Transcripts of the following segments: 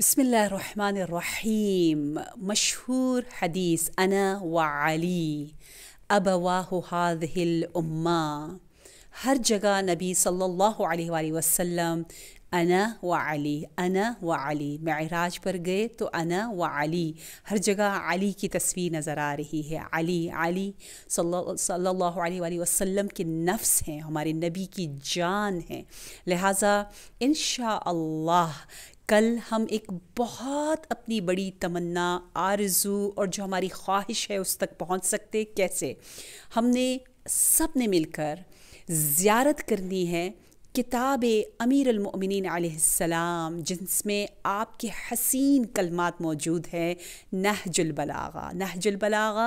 بسم الله الرحمن الرحيم مشهور حديث أنا وعلي أبواه هذه الأمة نبی صلی اللہ علیہ وآلہ وسلم انا و علی انا و علی معراج پر گئے تو انا و علی ہر جگہ علی کی تصویر نظر آ رہی ہے علی علی صلی اللہ علیہ وآلہ وسلم کے نفس ہیں ہمارے نبی کی جان ہیں لہٰذا انشاءاللہ اللہ کل ہم ایک بہت اپنی بڑی تمنا آرزو اور جو ہماری خواہش ہے اس تک پہنچ سکتے کیسے ہم نے سب نے مل کر زیارت کرنی ہے کتاب امیر المؤمنین علیہ السلام جنس میں آپ کے حسین کلمات موجود ہیں نہج البلاغا نہج البلاغا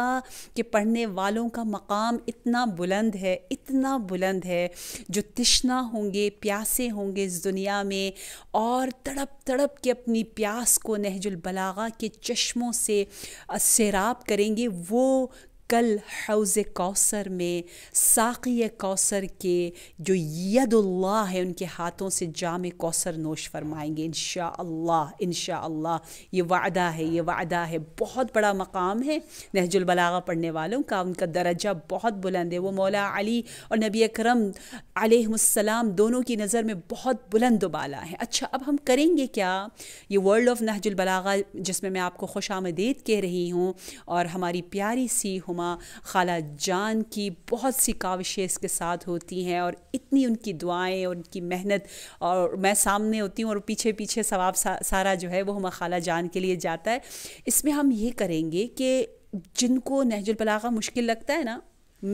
کہ پڑھنے والوں کا مقام اتنا بلند ہے اتنا بلند ہے جو تشنا ہوں گے پیاسے ہوں گے اس دنیا میں اور تڑپ تڑپ کے اپنی پیاس کو نہج البلاغا کے چشموں سے سیراب کریں گے وہ کل حوض کوثر میں ساقی کوثر کے جو ید اللہ ہے ان کے ہاتھوں سے جام کوثر نوش فرمائیں گے انشاءاللہ انشاءاللہ اللہ انشاء اللہ یہ وعدہ ہے یہ وعدہ ہے بہت بڑا مقام ہے نہج البلاغہ پڑھنے والوں کا ان کا درجہ بہت بلند ہے وہ مولا علی اور نبی اکرم علیہ السلام دونوں کی نظر میں بہت بلند و بالا ہے اچھا اب ہم کریں گے کیا یہ ورلڈ آف نہج البلاغہ جس میں میں آپ کو خوش آمدید کہہ رہی ہوں اور ہماری پیاری سی ہما خالہ جان کی بہت سی کاوشیں اس کے ساتھ ہوتی ہیں اور اتنی ان کی دعائیں اور ان کی محنت اور میں سامنے ہوتی ہوں اور پیچھے پیچھے ثواب سارا جو ہے وہ ہمیں خالہ جان کے لیے جاتا ہے اس میں ہم یہ کریں گے کہ جن کو نہج البلاغہ مشکل لگتا ہے نا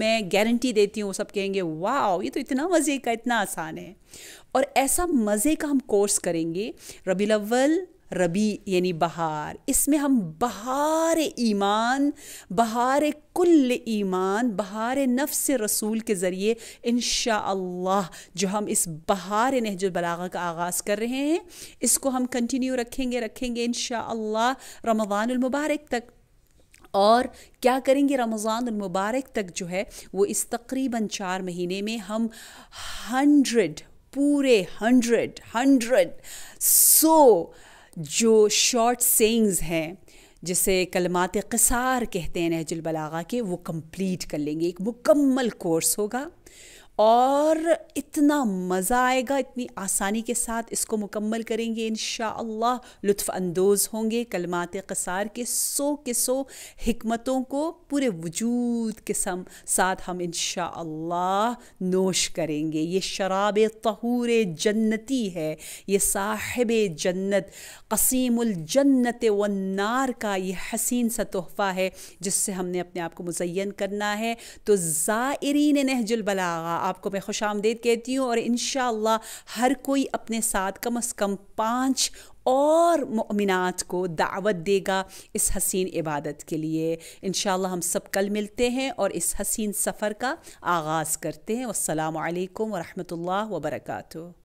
میں گارنٹی دیتی ہوں وہ سب کہیں گے واو یہ تو اتنا مزے کا اتنا آسان ہے اور ایسا مزے کا ہم کورس کریں گے ربی الاول ربی یعنی بہار اس میں ہم بہار ایمان بہار کل ایمان بہار نفس رسول کے ذریعے انشاءاللہ اللہ جو ہم اس بہار نہج البلاغہ کا آغاز کر رہے ہیں اس کو ہم کنٹینیو رکھیں گے رکھیں گے انشاءاللہ اللہ رمضان المبارک تک اور کیا کریں گے رمضان المبارک تک جو ہے وہ اس تقریباً چار مہینے میں ہم ہنڈریڈ پورے ہنڈریڈ ہنڈریڈ سو جو شارٹ سینگز ہیں جسے کلمات قصار کہتے ہیں نحج البلاغہ کے وہ کمپلیٹ کر لیں گے ایک مکمل کورس ہوگا اور اتنا مزہ آئے گا اتنی آسانی کے ساتھ اس کو مکمل کریں گے انشاءاللہ لطف اندوز ہوں گے کلمات قصار کے سو کے سو حکمتوں کو پورے وجود سم ساتھ ہم انشاءاللہ نوش کریں گے یہ شراب طہور جنتی ہے یہ صاحب جنت قسیم الجنت والنار کا یہ حسین سا تحفہ ہے جس سے ہم نے اپنے آپ کو مزین کرنا ہے تو زائرین نہج البلاغہ آپ کو میں خوش آمدید کہتی ہوں اور انشاءاللہ ہر کوئی اپنے ساتھ کم از کم پانچ اور مؤمنات کو دعوت دے گا اس حسین عبادت کے لیے انشاءاللہ ہم سب کل ملتے ہیں اور اس حسین سفر کا آغاز کرتے ہیں والسلام علیکم ورحمۃ اللہ وبرکاتہ